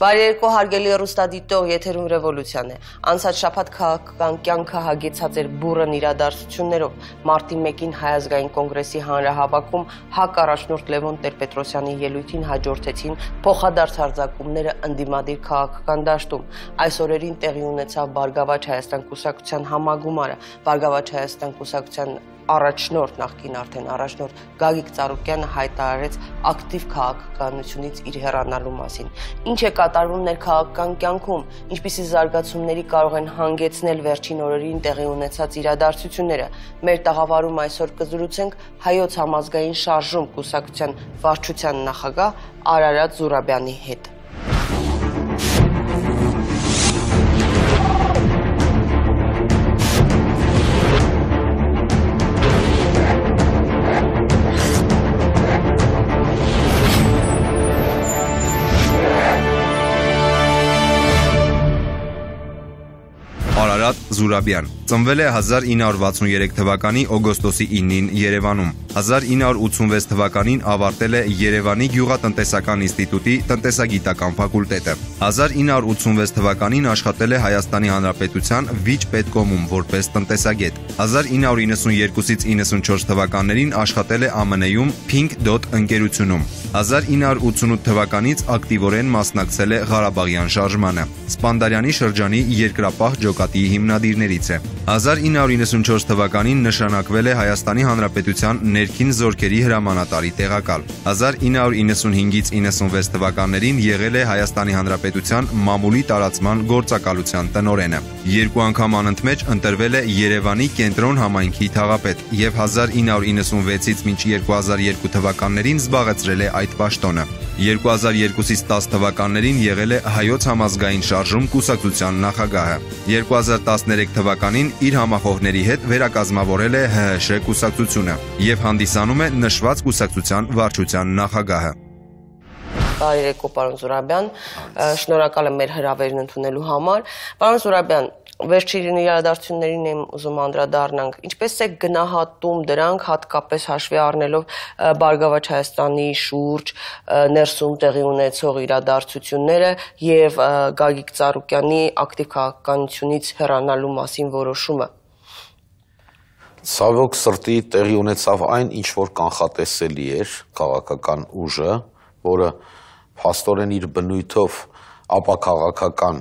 Բարի երկու հարգելի ռուստադիտող եթերում ռևոլյուցիան է։ Անցած շաբաթ քաղաքական կյանքը հագեցած էր բուրըն իրադարձություններով։ Մարտի 1-ին Հայազգային կոնգրեսի հանրահավաքում ՀԱԿ առաջնորդ Լևոն Տեր-Պետրոսյանի ելույթին հաջորդեցին փոխադարձ արձակումները ընդդիմադիր քաղաքական դաշտում։ Այս օրերին տեղի ունեցավ Բարգավաճ Հայաստան կուսակցության համագումարը։ Բարգավաճ Հայաստան կուսակցության առաջնորդ, նախկին արդեն առաջնորդ Գագիկ Ծառուկյանը հայտարարեց ակտիվ քաղաքականությունից իր հեռանալու մասին։ Ինչ է կատարվում ներքաղաքական կյանքում, ինչպիսի զարգացումների կարող են հանգեցնել վերջին օրերին տեղի ունեցած իրադարձությունները։ Մեր տաղավարում այսօր կզրուցենք հայոց համազգային շարժում կուսակցության վարչության նախագահ Արարատ Զուրաբյանի հետ։ out Զուրաբյան։ Ծնվել է 1963 թվականի օգոստոսի 9-ին Երևանում։ 1986 թվականին ավարտել է Երևանի Գյուղատնտեսական ինստիտուտի տնտեսագիտական ֆակուլտետը։ 1986 թվականին աշխատել է Հայաստանի Հանրապետության Վիճ պետկոմում որպես տնտեսագետ։ 1992-ից 94 թվականներին աշխատել է ԱՄՆ-ում Pink.dot ընկերությունում։ 1988 թվականից ակտիվորեն մասնակցել է Ղարաբաղյան շարժմանը։ Սպանդարյանի շրջանի երկրապահ ջոկատի հիմնադիր խնդիրներից է։ 1994 թվականին նշանակվել է Հայաստանի Հանրապետության ներքին զորքերի հրամանատարի տեղակալ։ 1995-ից 96 թվականներին եղել է Հայաստանի Հանրապետության մամուլի տարածման գործակալության տնօրենը։ Երկու անգամ անընդմեջ ընտրվել է Երևանի կենտրոն համայնքի թաղապետ եւ 1996-ից մինչ 2002 թվականներին զբաղեցրել է այդ պաշտոնը։ 2002-ից 10 թվականներին եղել է հայոց համազգային շարժում կուսակցության նախագահը։ 2013 թվականին իր համախոհների հետ վերակազմավորել է ՀՀՇ կուսակցությունը եւ հանդիսանում է նշված կուսակցության վարչության նախագահը։ Բարեկո պարոն Զուրաբյան, շնորհակալ եմ մեր հրավերն ընդունելու համար։ Պարոն Զուրաբյան, վերջին իրադարձություններին եմ ուզում անդրադառնանք։ Ինչպես է գնահատում դրանք հատկապես հաշվի առնելով Բարգավաճ Հայաստանի շուրջ ներսում տեղի ունեցող իրադարձությունները եւ Գագիկ Ծառուկյանի ակտիվ քաղաքականությունից հեռանալու մասին որոշումը։ Ցավոք սրտի տեղի ունեցավ այն, ինչ որ կանխատեսելի էր քաղաքական ուժը, որը փաստորեն իր բնույթով ապակաղակական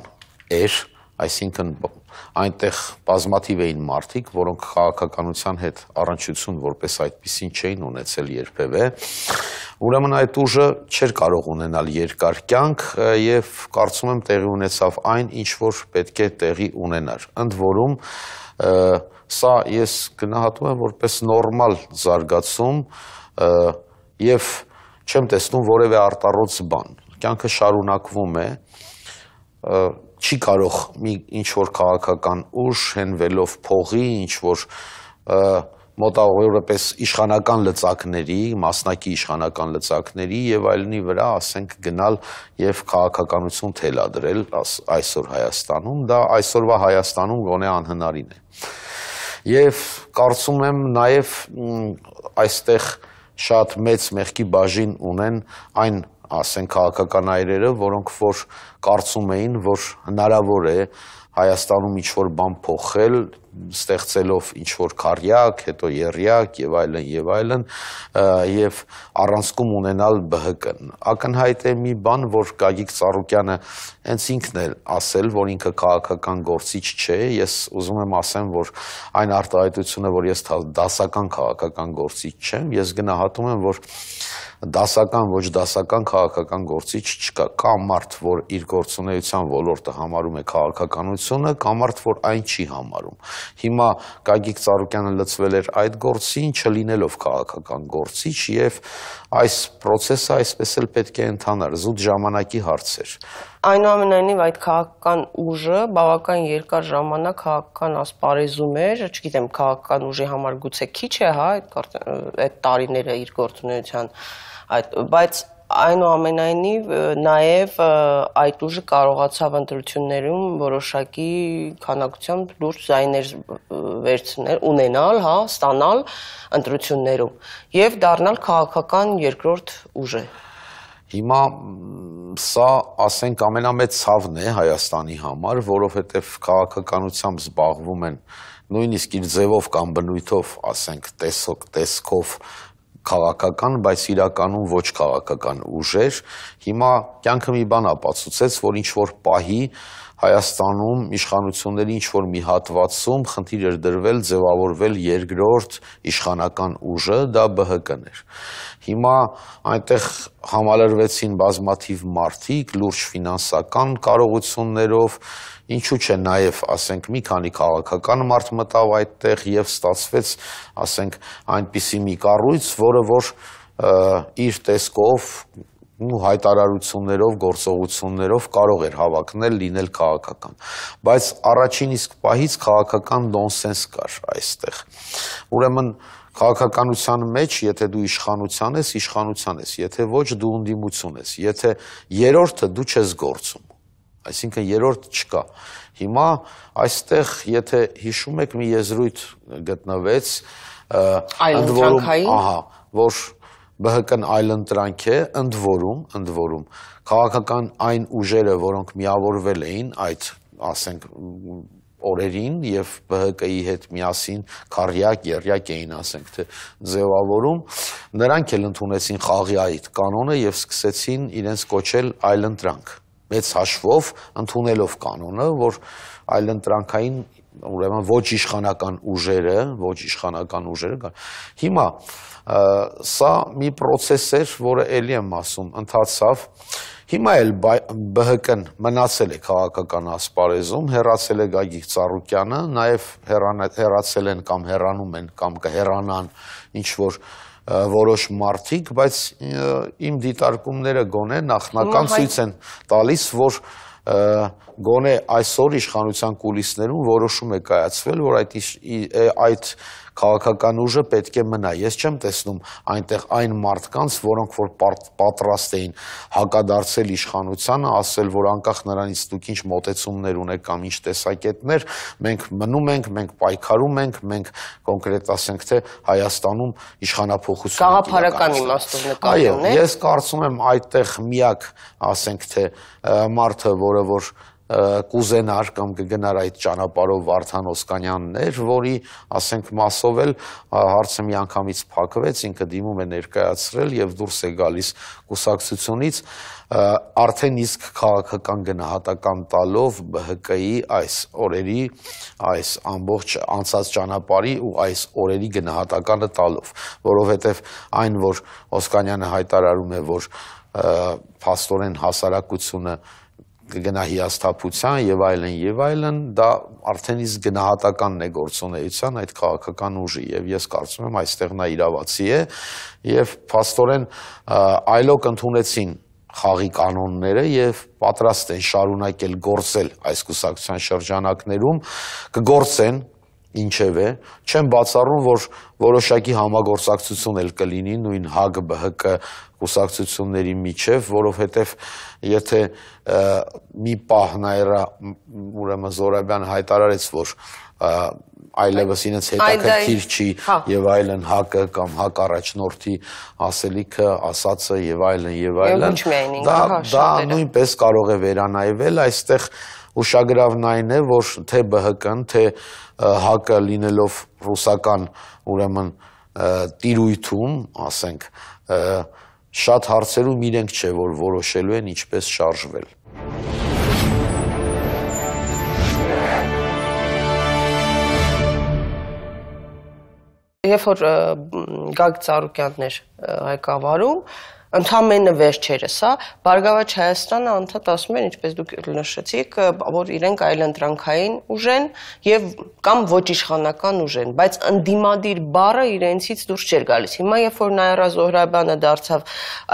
էր, այսինքն այնտեղ բազմաթիվ էին մարդիկ, որոնք քաղաքականության հետ առնչություն որպես այդպեսին չէին ունեցել երբևէ։ Ուրեմն այդ ուժը չէր կարող ունենալ երկար կյանք եւ կարծում եմ տեղի ունեցավ այն, ինչ որ պետք է տեղի ունենար։ Ընդ որում սա ես գնահատում եմ որպես նորմալ զարգացում եւ չեմ տեսնում որևէ արտառոց բան։ Կյանքը շարունակվում է չի կարող մի ինչ որ քաղաքական ուժ հենվելով փողի ինչ որ մոտավորապես իշխանական լծակների, մասնակի իշխանական լծակների եւ այլնի վրա ասենք գնալ եւ քաղաքականություն թելադրել այսօր Հայաստանում, դա այսօրվա Հայաստանում գոնե անհնարին է։ Եվ կարծում եմ նաեւ այստեղ շատ մեծ մեղքի բաժին ունեն այն ասենք քաղաքական այրերը, որոնք որ կարծում էին, որ հնարավոր է Հայաստանում ինչ որ բան փոխել, ստեղծելով ինչ որ քարյակ, հետո երյակ եւ այլն եւ այլն եւ առանցքում ունենալ ԲՀԿ-ն։ Ակնհայտ է մի բան, որ Գագիկ Ծառուկյանը հենց ինքն էլ ասել, որ ինքը քաղաքական գործիչ չէ, ես ուզում եմ ասեմ, որ այն արտահայտությունը, որ ես դասական քաղաքական գործիչ չեմ, ես գնահատում եմ, որ դասական ոչ դասական քաղաքական գործիչ չկա կամ մարդ որ իր գործունեության ոլորտը համարում է քաղաքականությունը կամ մարդ որ այն չի համարում Հիմա Գագիկ Ծառուկյանը լծվել էր այդ գործին, չլինելով քաղաքական գործիչ եւ այս process-ը այսպես էլ պետք է ընթանար, զուտ ժամանակի հարց էր։ Այնուամենայնիվ այդ քաղաքական ուժը բավական երկար ժամանակ քաղաքական ասպարեզում էր, չգիտեմ, քաղաքական ուժի համար գուցե քիչ է, հա, այդ այդ տարիները իր գործունեության այդ բայց այնուամենայնիվ նաև այդ ուժը կարողացավ ընտրություններում որոշակի քանակությամբ լուրջ զայներ վերցնել, ունենալ, հա, ստանալ ընտրություններում եւ դառնալ քաղաքական երկրորդ ուժը։ Հիմա սա ասենք ամենամեծ ցավն է Հայաստանի համար, որովհետև քաղաքականությամբ զբաղվում են նույնիսկ իր ձևով կամ բնույթով, ասենք տեսոք, տեսքով քաղաքական, բայց իրականում ոչ քաղաքական ուժեր։ Հիմա կյանքը մի բան ապացուցեց, որ ինչ որ պահի Հայաստանում իշխանությունների ինչ որ մի հատվածում խնդիր էր դրվել ձևավորվել երկրորդ իշխանական ուժը, դա ԲՀԿ-ն էր։ Հիմա այնտեղ համալրվեցին բազմաթիվ մարդիկ լուրջ ֆինանսական կարողություններով, Ինչու՞ չէ նաև, ասենք, մի քանի քաղաքական մարդ մտավ այդտեղ եւ ստացվեց, ասենք, այնպիսի մի կառույց, որը որ իր տեսքով ու հայտարարություններով, գործողություններով կարող էր հավակնել լինել քաղաքական։ Բայց առաջին իսկ պահից քաղաքական նոնսենս կար այստեղ։ Ուրեմն քաղաքականության մեջ, եթե դու իշխանության ես, իշխանության ես, եթե ոչ դու ընդդիմություն ես, եթե երրորդը դու չես գործում Այսինքն երրորդ չկա։ Հիմա այստեղ, եթե հիշում եք, մի եզրույթ գտնվեց, ընդ որում, ահա, որ ԲՀԿ-ն այլընտրանք է, ընդ որում, ընդ որում քաղաքական այն ուժերը, որոնք միավորվել էին այդ, ասենք, օրերին եւ ԲՀԿ-ի հետ միասին քարյակ, երյակ էին, ասենք, թե ձևավորում, նրանք էլ ընդունեցին խաղի այդ կանոնը եւ սկսեցին իրենց կոչել այլընտրանք մեծ հաշվով ընդունելով կանոնը, որ այլընտրանքային ուրեմն ոչ իշխանական ուժերը, ոչ իշխանական ուժերը կան։ Հիմա սա մի process էր, որը ելի եմ ասում, ընթացավ Հիմա էլ ԲՀԿ-ն մնացել է քաղաքական ասպարեզում, հերացել է Գագիկ Ծառուկյանը, նաև հերացել են կամ հեռանում են կամ կհերանան ինչ որ որոշ մարդիկ, բայց իմ դիտարկումները գոնե նախնական ցույց են տալիս, որ գոնե այսօր իշխանության կուլիսներում որոշում է կայացվել, որ այդ այդ քաղաքական ուժը պետք է մնա։ Ես չեմ տեսնում այնտեղ այն մարդկանց, որոնք որ պատրաստ էին հակադարձել իշխանությանը, ասել, որ անկախ նրանից դուք ինչ մոտեցումներ ունեք կամ ինչ տեսակետներ, մենք մնում ենք, մենք պայքարում ենք, մենք կոնկրետ ասենք թե Հայաստանում իշխանապողություն գաղափարական իմաստով նկատում է։ Այո, ես կարծում եմ այդտեղ միակ, ասենք թե մարդը, որը որ, որ կուզենար կամ կգնար այդ ճանապարով Վարդան Օսկանյանն էր, որի, ասենք, մասով էլ հարցը մի անգամից փակվեց, ինքը դիմում է ներկայացրել եւ դուրս է գալիս կուսակցությունից արդեն իսկ քաղաքական գնահատական տալով ԲՀԿ-ի այս օրերի այս ամբողջ անցած ճանապարհի ու այս օրերի գնահատականը տալով, որովհետեւ այն, որ Օսկանյանը հայտարարում է, որ փաստորեն հասարակությունը կգնա հիասթափության եւ այլն եւ այլն դա արդեն իսկ գնահատականն է գործունեության այդ քաղաքական ուժի եւ ես կարծում եմ այստեղ նա իրավացի է եւ փաստորեն այլոք ընդունեցին խաղի կանոնները եւ պատրաստ են շարունակել գործել այս կուսակցության շրջանակներում կգործեն ինչևէ, չեմ բացառում, որ որոշակի համագործակցություն էլ կլինի նույն ՀԱԳ-ԲՀԿ կուսակցությունների միջև, որովհետև եթե մի պահ նաերա ուրեմն Զորաբյան հայտարարեց, որ այլևս ինձ հետաքրքիր չի հա։ եւ այլն ՀԱԿ-ը կամ ՀԱԿ առաջնորդի ասելիքը, ասածը եւ այլն եւ այլն։ Դա հա, դա նույնպես կարող է վերանայվել այստեղ Ուշագրավն այն է, որ թե ԲՀԿ-ն, թե ՀԱԿ-ը լինելով ռուսական ուրեմն տիրույթում, ասենք, շատ հարցերում իրենք չէ, որ որոշելու են ինչպես շարժվել։ Երբ որ Գագ Ծառուկյանն էր ղեկավարում, ընդամենը վերջերս, հա, Բարգավաճ Հայաստանը անդադ ասում են, ինչպես դուք նշեցիք, որ իրենք այլընտրանքային ուժ են եւ կամ ոչ իշխանական ուժ են, բայց ընդդիմադիր բառը իրենցից դուրս չէր գալիս։ Հիմա երբ որ Նայրա Զոհրաբյանը դարձավ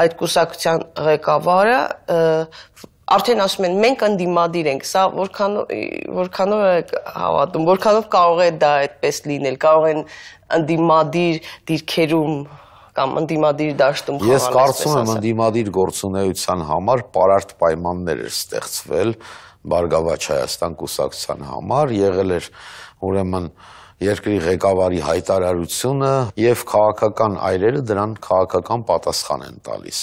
այդ կուսակցության ղեկավարը, արդեն ասում են մենք ընդդիմադիր ենք սա որքանով որքանով հավատում որքանով կարող է դա այդպես լինել կարող են ընդդիմադիր դիրքերում կամ ընդդիմադիր դաշտում խաղալ։ Ես կարծում եմ ընդդիմադիր գործունեության համար պարարտ պայմաններ էր ստեղծվել Բարգավաճ Հայաստան կուսակցության համար, եղել էր ուրեմն երկրի ղեկավարի հայտարարությունը եւ քաղաքական այրերը դրան քաղաքական պատասխան են տալիս։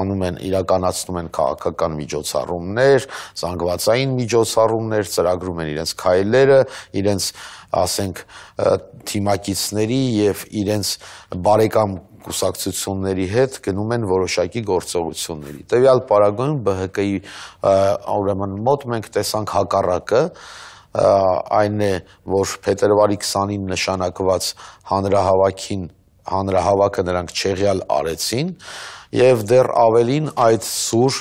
Անում են իրականացնում են քաղաքական միջոցառումներ, զանգվածային միջոցառումներ, ծրագրում են իրենց քայլերը, իրենց, ասենք, թիմակիցների եւ իրենց բարեկամ կուսակցությունների հետ գնում են որոշակի գործողությունների։ Տվյալ պարագոնում ԲՀԿ-ի ուրեմն մոտ մենք տեսանք հակառակը, այն է, որ փետրվարի 29-ին նշանակված հանրահավաքին հանրահավաքը նրանք չեղյալ արեցին եւ դեռ ավելին այդ սուր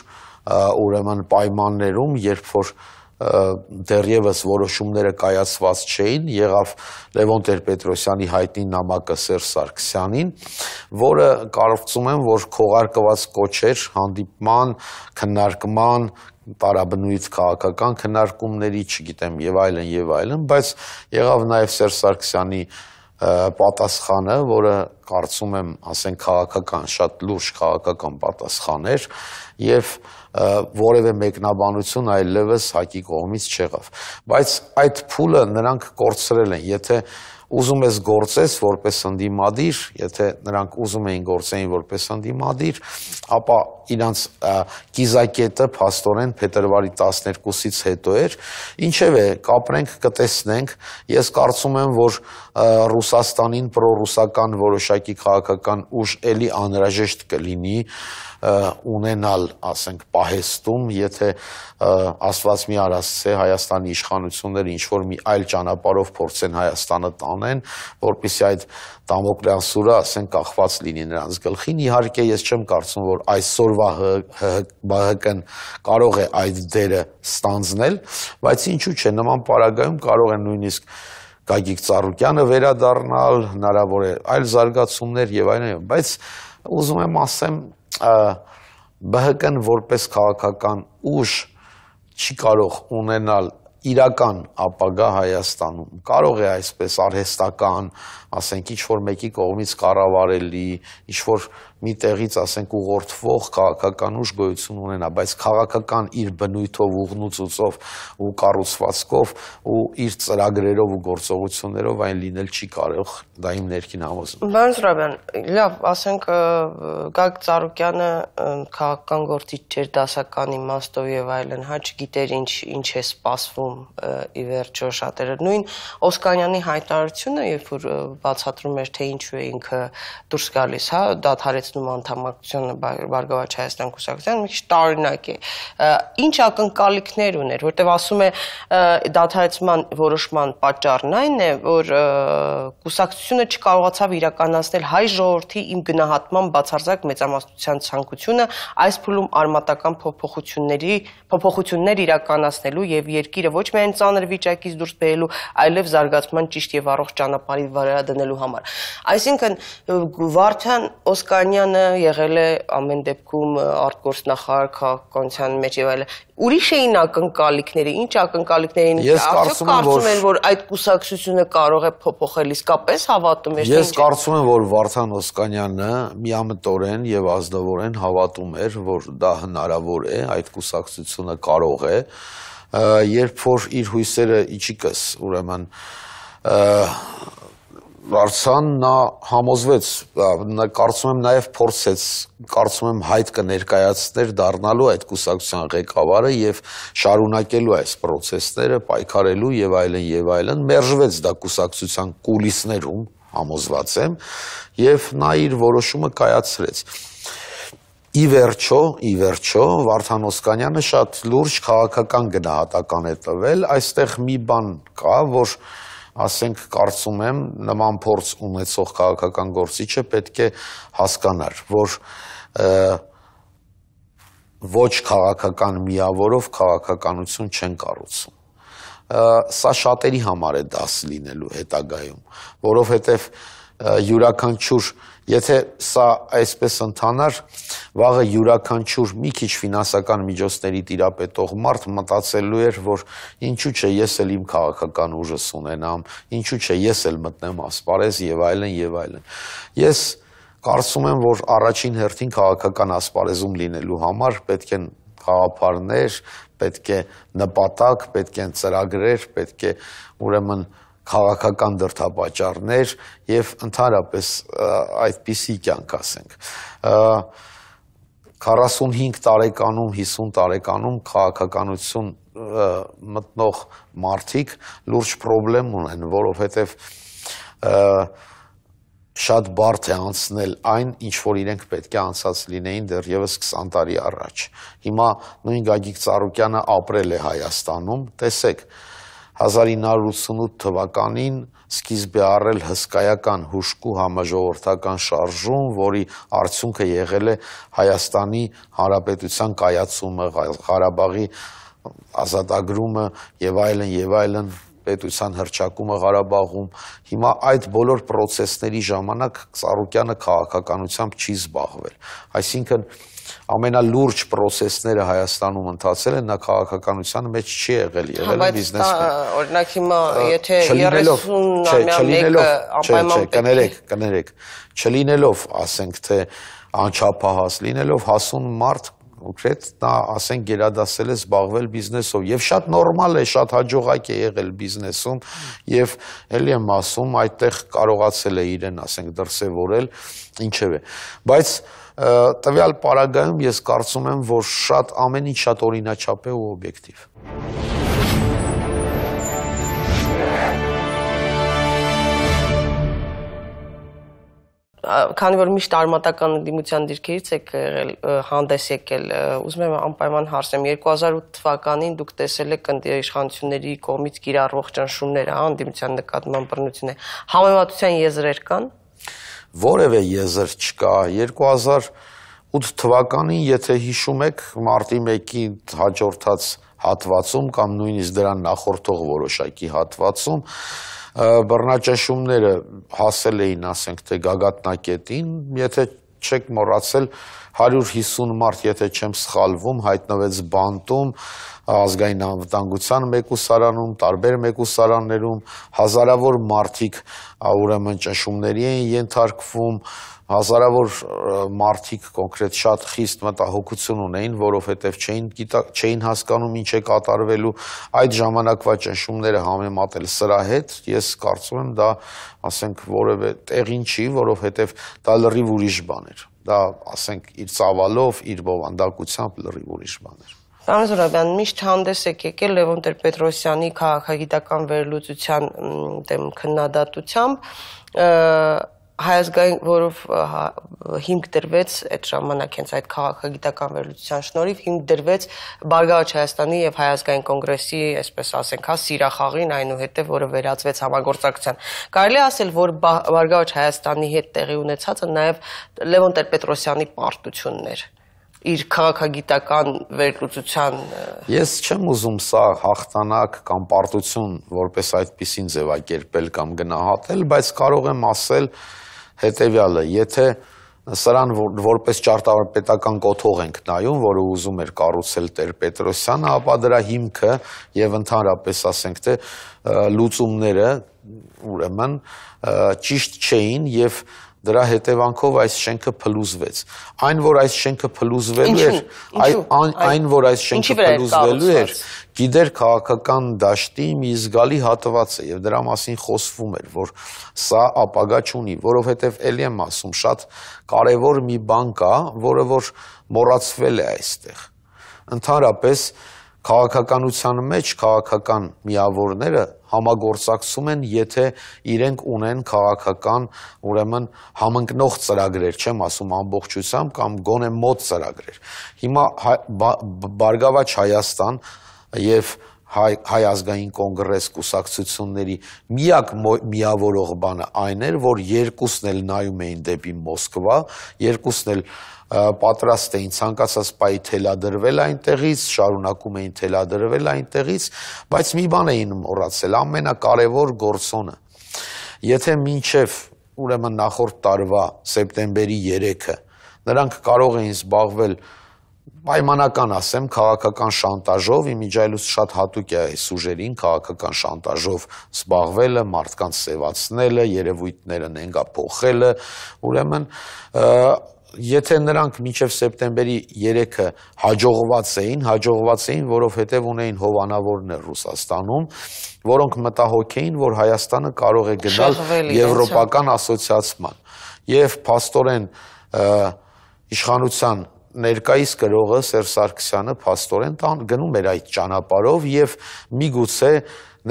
ուրեմն պայմաններում, երբ որ և, դեռևս որոշումները կայացված չէին, եղավ Լևոն Տեր-Պետրոսյանի հայտնի նամակը Սերժ Սարգսյանին, որը կարծում եմ, որ քողարկված կոչեր հանդիպման, քննարկման, տարաբնույթ քաղաքական քննարկումների, չգիտեմ, եւ այլն եւ այլն, բայց եղավ նաեւ Սերժ Սարգսյանի պատասխանը, որը կարծում եմ, ասենք քաղաքական շատ լուրջ քաղաքական պատասխան էր եւ և որևէ մեկնաբանություն այլևս հակի կողմից չեղավ։ Բայց այդ փուլը նրանք կորցրել են, եթե ուզում ես գործես որպես ընդդիմադիր, եթե նրանք ուզում էին գործեին որպես ընդդիմադիր, ապա իրանց կիզակետը փաստորեն փետրվարի 12-ից հետո էր։ Ինչևէ, կապրենք, կտեսնենք։ Ես կարծում եմ, որ Ռուսաստանին պրոռուսական որոշակի քաղաքական ուժ ելի անհրաժեշտ կլինի ունենալ, ասենք, պահեստում, եթե աստված մի արասցե Հայաստանի իշխանությունները ինչ որ մի այլ ճանապարհով փորձեն Հայաստանը տանեն, որpիսի այդ Դամոկլեան սուրը, ասենք, կախված լինի նրանց գլխին։ Իհարկե, ես չեմ կարծում, որ այսօրվա ՀՀԿ-ն կարող է այդ դերը ստանձնել, բայց ինչու՞ չէ, նման պարագայում կարող են նույնիսկ Գագիկ Ծառուկյանը վերադառնալ, հնարավոր է այլ զարգացումներ եւ այլն, այլ, բայց ուզում եմ ասեմ ԲՀԿ-ն որպես քաղաքական ուժ չի կարող ունենալ իրական ապագա Հայաստանում։ Կարող է այսպես արհեստական ասենք ինչ որ մեկի կողմից կառավարելի, ինչ որ միտեղից ասենք ուղղորդվող քաղաքական ուժ գոյություն ունենա, բայց քաղաքական իր բնույթով, ուղնուցուցով ու կառուցվածքով ու իր ծրագրերով ու գործողություններով այն լինել չի կարող, դա իմ ներքին համոզում։ Բայց Ռոբեն, լավ, ասենք Գագ Ծառուկյանը քաղաքական գործի չէր դասական իմաստով եւ այլն, հա չգիտեր ինչ ինչ է սպասվում ի վերջո շատերը։ Նույն Օսկանյանի հայտարարությունը, երբ որ բացատրում էր թե ինչու է ինքը դուրս գալիս, հա, դադարեցնում անդամակցությունը Բարգավաճ Հայաստան կուսակցության, մի քիչ տարօրինակ է։ Ինչ ակնկալիքներ ուներ, որտեվ ասում է դադարեցման որոշման պատճառն այն է, որ կուսակցությունը չկարողացավ իրականացնել հայ ժողովրդի իմ գնահատման բացարձակ մեծամասնության ցանկությունը այս փուլում արմատական փոփոխությունների փոփոխություններ իրականացնելու եւ երկիրը ոչ միայն ծանր վիճակից դուրս բերելու, այլև զարգացման ճիշտ եւ առողջ ճանապարհի վրա վերադնելու համար։ Այսինքն Վարդան Օսկանյանը եղել է ամեն դեպքում արտգործնախարար քաղաքականության մեջ եւ այլն։ Ուրիշ էին ակնկալիքները, ինչ ակնկալիքներ էին։ Արդյոք կարծում են, որ այդ կուսակցությունը կարող է փոփոխել, իսկապես հավատում եք։ Ես կարծում եմ, որ Վարդան Օսկանյանը միամտորեն եւ ազնվորեն հավատում էր, որ դա հնարավոր է, այդ կուսակցությունը կարող է երբ որ իր հույսերը իջիկս, ուրեմն Վարսան նա համոզվեց, նա կարծում եմ նաև փորձեց, կարծում եմ հայտ կներկայացներ դառնալու այդ կուսակցության ղեկավարը եւ շարունակելու այս process-ները, պայքարելու եւ այլն եւ այլն, մերժվեց դա կուսակցության կուլիսներում, համոզված եմ, եւ նա իր որոշումը կայացրեց։ Ի վերջո, ի վերջո Վարդան Օսկանյանը շատ լուրջ քաղաքական գնահատական է տվել, այստեղ մի բան կա, որ ասենք կարծում եմ նման փորձ ունեցող քաղաքական գործիչը պետք է հասկանար, որ ոչ քաղաքական միավորով քաղաքականություն չեն կառուցում սա շատերի համար է դաս լինելու հետագայում, որովհետև յուրաքանչյուր, եթե սա այսպես ընթանար, վաղը յուրաքանչյուր մի քիչ ֆինանսական միջոցների տիրապետող մարդ մտածելու էր, որ ինչու՞ չէ ես էլ իմ քաղաքական ուժս ունենամ, ինչու՞ չէ ես էլ մտնեմ ասպարեզ եւ այլն եւ այլն։ Ես կարծում եմ, որ առաջին հերթին քաղաքական ասպարեզում լինելու համար պետք են խաղապարներ, պետք է նպատակ, պետք են ծրագրեր, պետք է ուրեմն քաղաքական դրդապատճառներ եւ ընդհանրապես այդպիսի կյանք ասենք։ Ա, 45 տարեկանում, 50 տարեկանում քաղաքականություն մտնող մարդիկ լուրջ խնդրեմ ունեն, որովհետև շատ բարդ է անցնել այն, ինչ որ իրենք պետք է անցած լինեին դեռևս 20 տարի առաջ։ Հիմա նույն Գագիկ Ծառուկյանը ապրել է Հայաստանում, տեսեք 1988 թվականին սկիզբ է առել հսկայական հուշկու համաժողովրդական շարժում, որի արդյունքը եղել է Հայաստանի Հանրապետության կայացումը, Ղարաբաղի ազատագրումը եւ այլն եւ այլն պետության հրճակումը Ղարաբաղում։ Հիմա այդ բոլոր process-ների ժամանակ Սարուկյանը քաղաքականությամբ չի զբաղվել։ Այսինքն ամենալուրջ process-ները Հայաստանում ընթացել են, նա քաղաքականության մեջ չի եղել, եղել է բիզնեսմեն։ Օրինակ հիմա եթե 30-ամյա մեկը անպայման կներեք, կներեք, չլինելով, ասենք թե անչափահաս լինելով հասուն մարդ կոնկրետ նա ասեն գերադասել է զբաղվել բիզնեսով եւ շատ նորմալ է, շատ հաջողակ է եղել բիզնեսում եւ ելի եմ ասում այդտեղ կարողացել է իրեն ասենք դրսեւորել ինչևէ։ Բայց տվյալ պարագայում ես կարծում եմ, որ շատ ամեն ինչ շատ օրինաչափ է ու օբյեկտիվ։ քանի որ միշտ արմատական դիմության դիրքերից եք եղել հանդես եկել ուզում եմ անպայման հարցեմ 2008 թվականին դուք տեսել եք իշխանությունների կողմից կիրառվող ճնշումները հանդիմության նկատմամբ բռնությունը համեմատության եզրեր կան որևէ եզր չկա 2008 թվականին, եթե հիշում եք, մարտի 1-ին հաջորդած հատվածում կամ նույնիսկ դրան նախորդող որոշակի հատվածում բռնաճաշումները հասել էին, ասենք թե գագաթնակետին, եթե չեք մոռացել, 150 մարդ, եթե չեմ սխալվում, հայտնվեց բանտում, ազգային անվտանգության մեկուսարանում, տարբեր մեկուսարաններում, հազարավոր մարդիկ ուրեմն ճնշումների են ենթարկվում, հազարավոր մարդիկ կոնկրետ շատ խիստ մտահոգություն ունեին, որովհետև չէին չէին հասկանում ինչ է կատարվելու։ Այդ ժամանակվա ճնշումները համեմատել սրա հետ, ես կարծում եմ դա, ասենք, որևէ տեղին չի, որովհետև դա լրիվ ուրիշ բան էր դա ասենք իր ծավալով, իր բովանդակությամբ լրիվ ուրիշ բան էր։ Տարազ Ռաբյան, միշտ հանդես եք եկել Լևոն Տեր-Պետրոսյանի քաղաքագիտական վերլուծության դեմ քննադատությամբ հայազգային, որով հա, հիմք դրվեց այդ ժամանակ հենց այդ քաղաքագիտական վերլուծության շնորհիվ հիմք դրվեց Բարգավաճ Հայաստանի եւ Հայազգային կոնգրեսի, այսպես ասենք, հա սիրախաղին այնուհետեւ, որը վերածվեց համագործակցության։ Կարելի ասել, որ Բարգավաճ Հայաստանի հետ տեղի ունեցածը նաեւ Լևոն Տեր-Պետրոսյանի պարտությունն էր իր քաղաքագիտական վերլուծության Ես չեմ ուզում սա հաղթանակ կամ պարտություն որպես այդպեսին ձևակերպել կամ գնահատել, բայց կարող եմ ասել, որ հետեւյալը, եթե սրան որ, որպես ճարտարապետական կոթող ենք նայում, որը ուզում էր կառուցել Տեր Պետրոսյանը, ապա դրա հիմքը եւ ընդհանրապես ասենք թե լուծումները ուրեմն ճիշտ չէին եւ և Դրա հետևանքով այս շենքը փլուզվեց։ Այն, որ այս շենքը փլուզվելու էր, այն, այն այն, որ այս շենքը փլուզվելու էր, գիտեր քաղաքական դաշտի մի զգալի հատված է եւ դրա մասին խոսվում էր, որ սա ապագա չունի, որովհետեւ ելի եմ ասում, շատ կարեւոր մի բան կա, որը որ մոռացվել է այստեղ։ Ընդհանրապես քաղաքականության մեջ քաղաքական միավորները համագործակցում են, եթե իրենք ունեն քաղաքական, ուրեմն համընկնող ծրագրեր, չեմ ասում ամբողջությամբ կամ գոնե մոտ ծրագրեր։ Հիմա Բարգավաճ Հայաստան եւ հայ հայ ազգային կոնգրես կուսակցությունների միակ միավորող բանը այն էր, որ երկուսն էլ նայում էին դեպի Մոսկվա, երկուսն էլ պատրաստ էին ցանկացած պայի թելադրվել այնտեղից, շարունակում էին թելադրվել այնտեղից, բայց մի բան էին մոռացել, ամենակարևոր գործոնը։ Եթե մինչև ուրեմն նախորդ տարվա սեպտեմբերի 3-ը նրանք կարող էին զբաղվել պայմանական ասեմ քաղաքական շանտաժով, իմիջայլուց շատ հատուկ է այս ուժերին քաղաքական շանտաժով զբաղվելը, մարդկանց սևացնելը, երևույթները նենգափոխելը, ուրեմն եթե նրանք մինչև սեպտեմբերի 3-ը հաջողված էին, հաջողված էին, որովհետև ունեին հովանավորներ Ռուսաստանում, որոնք մտահոգ էին, որ Հայաստանը կարող է գնալ հա։ եվրոպական ասոցիացման։ Եվ փաստորեն իշխանության ներկայիս գրողը Սերժ Սարգսյանը փաստորեն գնում էր այդ ճանապարով եւ միգուցե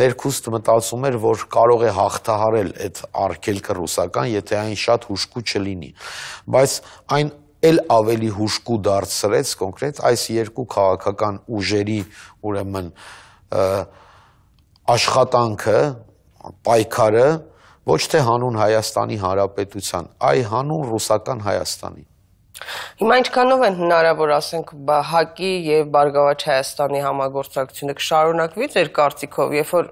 ներքուստ մտածում էր, որ կարող է հաղթահարել այդ արգելքը ռուսական, եթե այն շատ հուշկու չլինի։ Բայց այն էլ ավելի հուշկու դարձրեց կոնկրետ այս երկու քաղաքական ուժերի ուրեմն աշխատանքը, պայքարը ոչ թե հանուն Հայաստանի Հանրապետության, այլ հանուն ռուսական Հայաստանի։ Հիմա ինչքանով են հնարավոր, ասենք, ՀԱԿ-ի եւ Բարգավաճ Հայաստանի համագործակցությունը կշարունակվի ձեր կարծիքով, երբ որ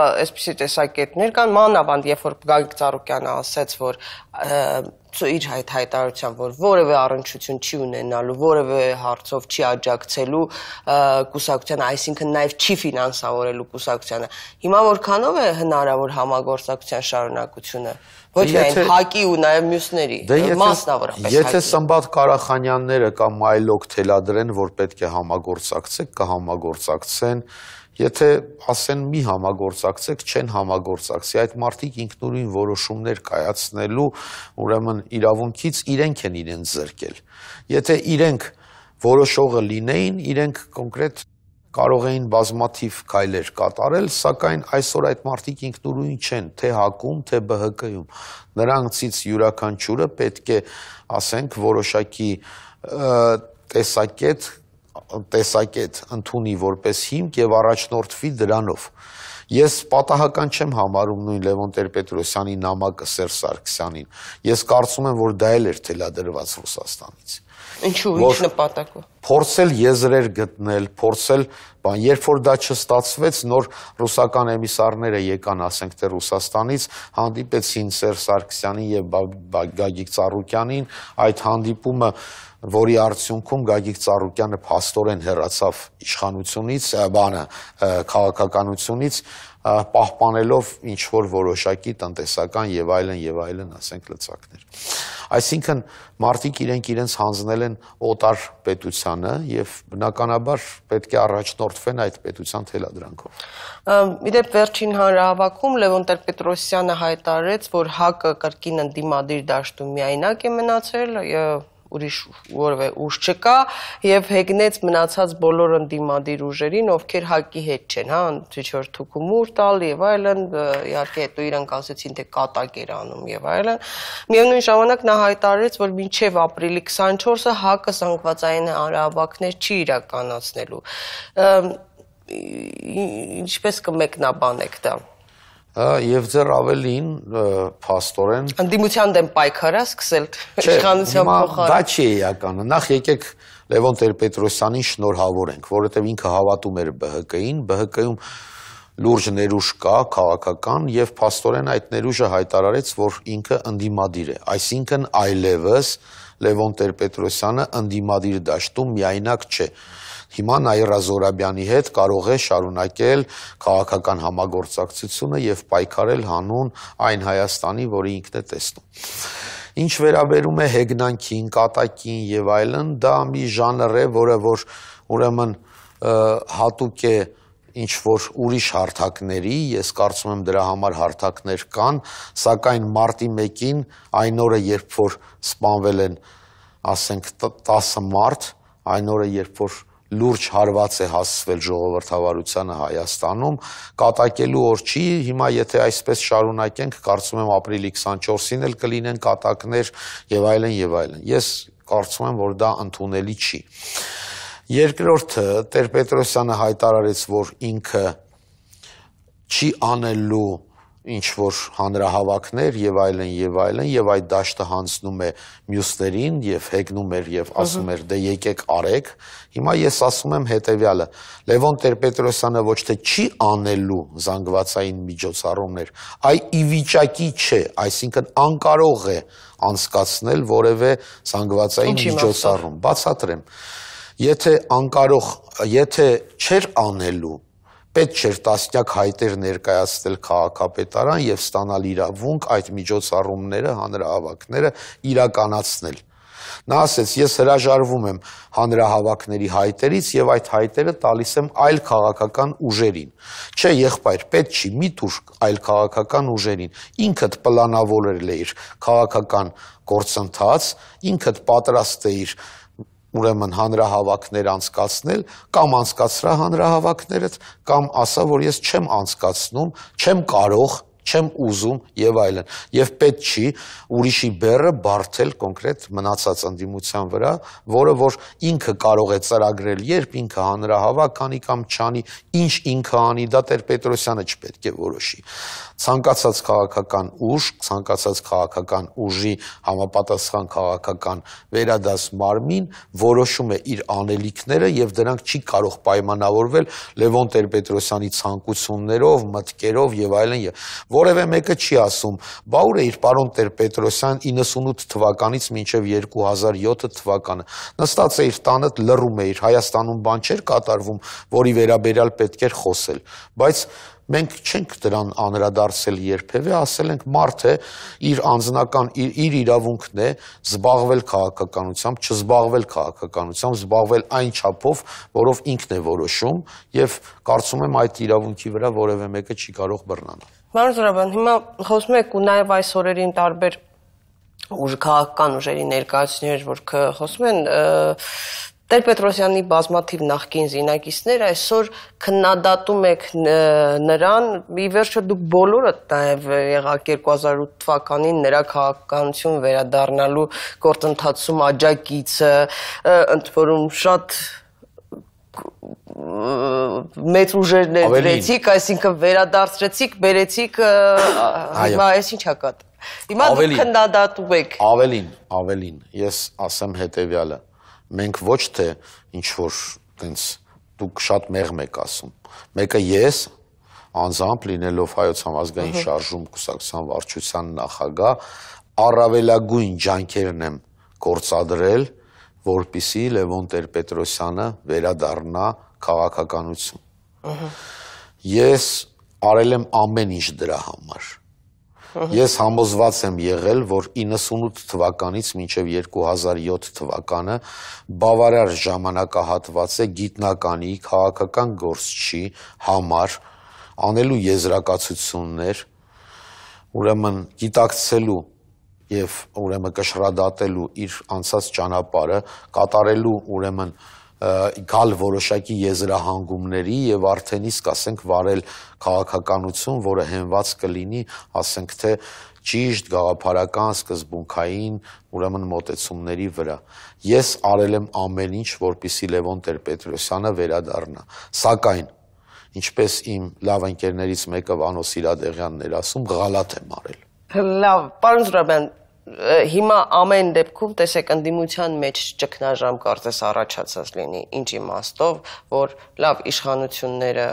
այսպիսի տեսակետներ կան, մանավանդ երբ որ Գագիկ Ծառուկյանը ասաց, որ իր հայտ հայտարարության, որ որևէ առնչություն չի ունենալու, որևէ հարցով չի աջակցելու կուսակցությանը, այսինքն նաև չի ֆինանսավորելու կուսակցությանը։ Հիմա որքանով է հնարավոր համագործակցության շարունակությունը։ Ոչ միայն հակի ու նաև մյուսների դե մասնավորապես։ Եթե Սմբատ Կարախանյանները կամ այլ օկտելադրեն, որ պետք է համագործակցեք, կհամագործակցեն, եթե ասեն մի համագործակցեք, չեն համագործակցի, այդ մարդիկ ինքնուրույն որոշումներ կայացնելու, ուրեմն իրավունքից իրենք են իրենց զրկել։ Եթե իրենք որոշողը լինեին, իրենք կոնկրետ կարող էին բազմաթիվ քայլեր կատարել, սակայն այսօր այդ մարդիկ ինքնուրույն չեն, թե ՀԱԿ-ում, թե ԲՀԿ-ում։ Նրանցից յուրաքանչյուրը պետք է, ասենք, որոշակի տեսակետ տեսակետ ընդունի որպես հիմք եւ առաջնորդվի դրանով։ Ես պատահական չեմ համարում նույն Լևոն Տեր-Պետրոսյանի նամակը Սերժ Սարգսյանին։ Ես կարծում եմ, որ դա էլ էր թելադրված Ռուսաստանից։ Ինչու, ինչ նպատակով։ Փորձել եզրեր գտնել, փորձել, բան, երբ որ դա չստացվեց, նոր ռուսական էմիսարները եկան, ասենք թե Ռուսաստանից, հանդիպեցին Սերժ Սարգսյանին եւ Գագիկ Ծառուկյանին, այդ հանդիպումը որի արդյունքում Գագիկ Ծառուկյանը փաստորեն հեռացավ իշխանությունից, բանը քաղաքականությունից պահպանելով ինչ որ որոշակի տնտեսական եւ այլն եւ այլն, ասենք լծակներ։ Այսինքն մարդիկ իրենք իրենց հանձնել են օտար պետությանը եւ բնականաբար պետք է առաջնորդվեն այդ պետության թելադրանքով։ Իդեպ վերջին հանրահավաքում Լևոն Տեր-Պետրոսյանը հայտարարեց, որ ՀԱԿ-ը կրկին ընդդիմադիր դաշտում միայնակ է մնացել եւ ուրիշ որևէ ուժ չկա եւ հեգնեց մնացած բոլոր ընդդիմադիր ուժերին, ովքեր հակի հետ չեն, հա, չոր թուկումուր տալ եւ այլն, իհարկե հետո իրանք ասեցին թե կատակ էր անում եւ այլն։ Միևնույն ժամանակ նա հայտարարեց, որ մինչեւ ապրիլի 24-ը հակը սանկվածային հարաբակներ չի իրականացնելու։ Ինչպես կմեկնաբանեք դա։ Ա, եւ ձեր ավելին փաստորեն ընդդիմության դեմ պայքարը սկսել իշխանության փոխարեն դա չի էականը նախ եկեք Լևոն Տեր-Պետրոսյանին շնորհավորենք որովհետեւ ինքը հավատում էր ԲՀԿ-ին ԲՀԿ-ում լուրջ ներուժ կա քաղաքական եւ փաստորեն այդ ներուժը հայտարարեց որ ինքը ընդդիմադիր է այսինքն այլևս Լևոն Տեր-Պետրոսյանը ընդդիմադիր դաշտում միայնակ չէ Հիմա Նաիրա Զորաբյանի հետ կարող է շարունակել քաղաքական համագործակցությունը եւ պայքարել հանուն այն Հայաստանի, որը ինքն է տեսնում։ Ինչ վերաբերում է հեգնանքին, կատակին եւ այլն, դա մի ժանր է, որը որ ուրեմն հատուկ է ինչ որ ուրիշ հարթակների, ես կարծում եմ դրա համար հարթակներ կան, սակայն մարտի 1-ին այն օրը, երբ որ սպանվել են, ասենք 10 մարտ, այն օրը, երբ որ լուրջ հարված է հասցվել ժողովրդավարությանը Հայաստանում, կատակելու օր չի, հիմա եթե այսպես շարունակենք, կարծում եմ ապրիլի 24-ին էլ կլինեն կատակներ եւ այլն եւ այլն։ Ես կարծում եմ, որ դա ընդունելի չի։ Երկրորդը Տեր-Պետրոսյանը հայտարարեց, որ ինքը չի անելու ինչ որ հանրահավաքներ եւ այլն եւ այլն եւ այդ դաշտը հանցնում է մյուսներին եւ հեգնում էր եւ ասում էր դե եկեք արեք հիմա ես ասում եմ հետեւյալը Լևոն Տեր-Պետրոսյանը ոչ թե չի անելու զանգվածային միջոցառումներ այ ի վիճակի չէ այսինքն անկարող է անցկացնել որևէ զանգվածային միջոցառում բացատրեմ եթե անկարող եթե չեր անելու պետք չէր տասնյակ հայտեր ներկայացնել քաղաքապետարան եւ ստանալ իրավունք այդ միջոցառումները, հանրահավաքները իրականացնել։ Նա ասեց, ես հրաժարվում եմ հանրահավաքների հայտերից եւ այդ հայտերը տալիս եմ այլ քաղաքական ուժերին։ Չէ, եղբայր, պետք չի մի դուր այլ քաղաքական ուժերին։ Ինքդ պլանավորել էիր քաղաքական գործընթաց, ինքդ պատրաստ էիր ուրեմն հանրահավաքներ անցկացնել կամ անցկացրա հանրահավաքներդ կամ ասա որ ես չեմ անցկացնում, չեմ կարող չեմ ուզում եւ այլն։ Եվ պետք չի ուրիշի բեռը բարթել կոնկրետ մնացած ընդդիմության վրա, որը որ ինքը կարող է ծրագրել, երբ ինքը հանրահավաք անի կամ չանի, ինչ ինքը անի, դա Տեր Պետրոսյանը չպետք է որոշի։ Ցանկացած քաղաքական ուժ, ցանկացած քաղաքական ուժի համապատասխան քաղաքական վերադաս մարմին որոշում է իր անելիքները եւ դրանք չի կարող պայմանավորվել Լևոն Տեր Պետրոսյանի ցանկություններով, մտքերով եւ այլն, որևէ մեկը չի ասում, բա ուր է իր պարոն Տեր-Պետրոսյան 98 թվականից մինչև 2007 թվականը։ Նստած է իր տանը, լռում է իր Հայաստանում բան չէր կատարվում, որի վերաբերյալ պետք էր խոսել, բայց մենք չենք դրան անդրադարձել երբևէ, ասել ենք մարդը իր անձնական իր, իր իրավունքն է զբաղվել քաղաքականությամբ, չզբաղվել քաղաքականությամբ, զբաղվել այն չափով, որով ինքն է որոշում, եւ կարծում եմ այդ իրավունքի վրա որևէ մեկը չի կարող բռնանալ։ Մարոն Զորաբյան, հիմա խոսում եք ու նաև այս օրերին տարբեր ուժ քաղաքական ուժերի ներկայացուցիչներ, որ խոսում են Տեր Պետրոսյանի բազմաթիվ նախկին զինակիցներ այսօր քննադատում եք նրան, ի վերջո դուք բոլորը նաև եղաք 2008 թվականին նրա քաղաքականություն վերադառնալու գործընթացում աջակիցը, ընդ որում շատ մեծ ուժեր ներդրեցիք, այսինքն վերադարձրեցիք, բերեցիք, հիմա այս ինչա կատ։ Հիմա դուք քննադատում եք։ Ավելին, ավելին, ես ասեմ հետեւյալը։ Մենք ոչ թե ինչ որ տենց դուք շատ մեղմ եք ասում։ Մեկը ես անձամբ լինելով հայոց համազգային շարժում կուսակցության վարչության նախագահ առավելագույն ջանքերն եմ գործադրել, որպիսի Լևոն Տեր-Պետրոսյանը վերադառնա քաղաքականություն։ Ահա։ Ես արել եմ ամեն ինչ դրա համար։ Ես համոզված եմ եղել, որ 98 թվականից մինչև 2007 թվականը բավարար ժամանակահատված է գիտնականի, քաղաքական գործչի համար անելու եզրակացություններ, ուրեմն գիտակցելու եւ ուրեմն կշռադատելու իր անցած ճանապարհը, կատարելու ուրեմն գալ որոշակի եզրահանգումների եւ արդեն իսկ ասենք վարել քաղաքականություն, որը հենված կլինի, ասենք թե ճիշտ գաղափարական սկզբունքային ուրեմն մոտեցումների վրա։ Ես արել եմ ամեն ինչ, որպիսի Լևոն Տեր-Պետրոսյանը վերադառնա։ Սակայն ինչպես իմ լավ ընկերներից մեկը Վանո Սիրադեղյանն էր ասում, ղալատ եմ արել։ Լավ, պարոն Զուրաբյան, հիմա ամեն դեպքում տեսեք ընդդիմության մեջ ճգնաժամ կարծես առաջացած լինի ինչ իմաստով որ լավ իշխանությունները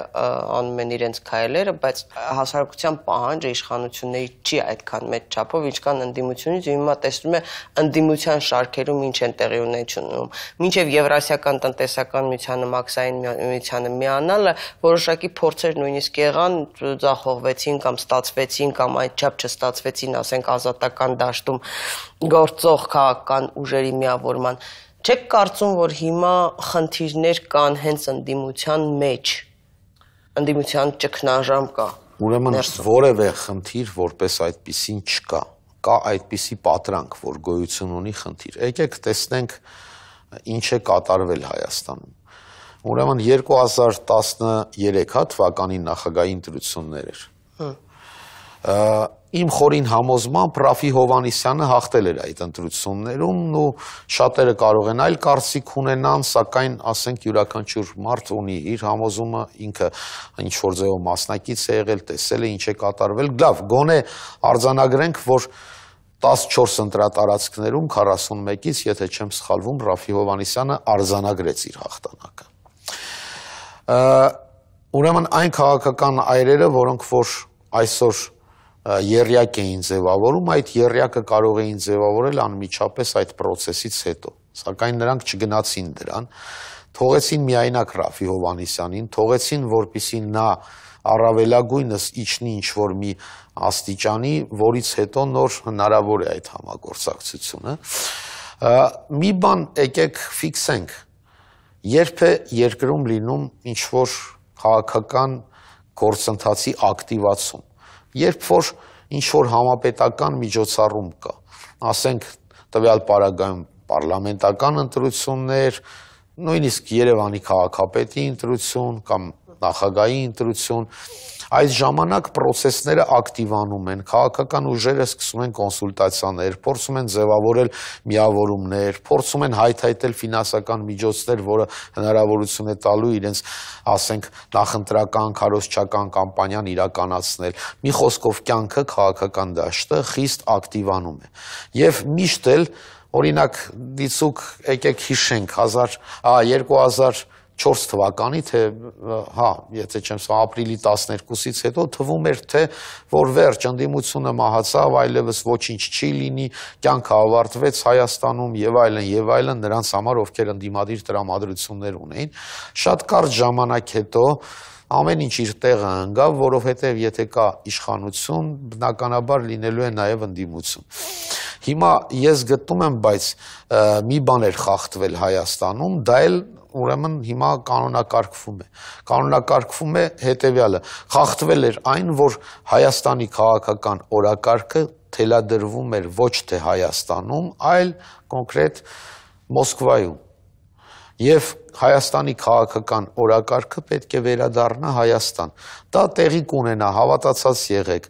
անում են իրենց քայլերը բայց հասարակության պահանջը իշխանությունների չի այդքան մեծ չափով ինչքան ընդդիմությունից ու հիմա տեսնում է ընդդիմության շարքերում ինչ են տեղի ունեցնում մինչև եվրասիական տնտեսական միությանը մաքսային միությանը միանալը որոշակի փորձեր նույնիսկ եղան ձախողվեցին կամ ստացվեցին կամ այդչափ չստացվեցին ասենք ազատական դաշտում գործող քաղաքական ուժերի միավորման։ Չեք կարծում, որ հիմա խնդիրներ կան հենց ընդդիմության մեջ։ Ընդդիմության ճգնաժամ կա։ Ուրեմն որևէ խնդիր որպես այդպեսին չկա։ Կա այդպիսի պատրանք, որ գոյություն ունի խնդիր։ Եկեք տեսնենք ինչ է կատարվել Հայաստանում։ Ուրեմն 2013 հա թվականի նախագահի ընտրություններ էր։ Հա իմ խորին համոզմամբ Ռաֆի Հովանիսյանը հաղթել էր այդ ընտրություններում ու շատերը կարող են այլ կարծիք ունենան, սակայն ասենք յուրաքանչյուր մարդ ունի իր համոզումը, ինքը ինչ որ ձևով մասնակից է եղել, տեսել է ինչ է կատարվել։ Լավ, գոնե արձանագրենք, որ 14 ընտրատարածքներում 41-ից, եթե չեմ սխալվում, Ռաֆի Հովանիսյանը արձանագրեց իր հաղթանակը։ Ուրեմն այն քաղաքական այրերը, որոնք որ այսօր երյակ էին ձևավորում, այդ երյակը կարող էին ձևավորել անմիջապես այդ process-ից հետո։ Սակայն նրանք չգնացին դրան, թողեցին միայնակ Ռաֆի Հովանիսյանին, թողեցին, որպիսի նա առավելագույնս իջնի ինչ-որ մի աստիճանի, որից հետո նոր հնարավոր է այդ համագործակցությունը։ Մի բան եկեք ֆիքսենք։ Երբ է երկրում լինում ինչ-որ քաղաքական գործընթացի ակտիվացում Երբ որ ինչ որ համապետական միջոցառում կա, ասենք տվյալ պարագայում պարլամենտական ընտրություններ, նույնիսկ Երևանի քաղաքապետի ընտրություն կամ նախագահի ընտրություն, Այս ժամանակ process-ները ակտիվանում են, քաղաքական ուժերը սկսում են կոնսուլտացիաներ, փորձում են ձևավորել միավորումներ, փորձում են հայթայթել ֆինանսական միջոցներ, որը հնարավորություն է տալու իրենց, ասենք, նախընտրական քարոզչական կամպանիան իրականացնել։ Մի խոսքով կյանքը քաղաքական դաշտը խիստ ակտիվանում է։ Եվ միշտ էլ օրինակ դիցուկ եկեք հիշենք 1000 2000 4 թվականի թե հա, եթե չեմ սա ապրիլի 12-ից հետո թվում էր թե որ վերջ ընդդիմությունը մահացավ, այլևս ոչինչ չի լինի, կյանքը ավարտվեց Հայաստանում եւ այլն եւ այլն նրանց համար ովքեր ընդդիմադիր դրամատրություններ ունեին, շատ կարճ ժամանակ հետո ամեն ինչ իր տեղը ընկավ, որովհետև եթե կա իշխանություն, բնականաբար լինելու է նաև ընդդիմություն։ Հիմա ես գտնում եմ, բայց մի բան էր խախտվել Հայաստանում, դա էլ ուրեմն հիմա կանոնակարգվում է։ Կանոնակարգվում է հետևյալը. խախտվել էր այն, որ Հայաստանի քաղաքական օրակարգը թելադրվում էր ոչ թե Հայաստանում, այլ կոնկրետ Մոսկվայում։ Եվ Հայաստանի քաղաքական օրակարգը պետք է վերադառնա Հայաստան։ Դա տեղի կունենա, հավատացած եղեք։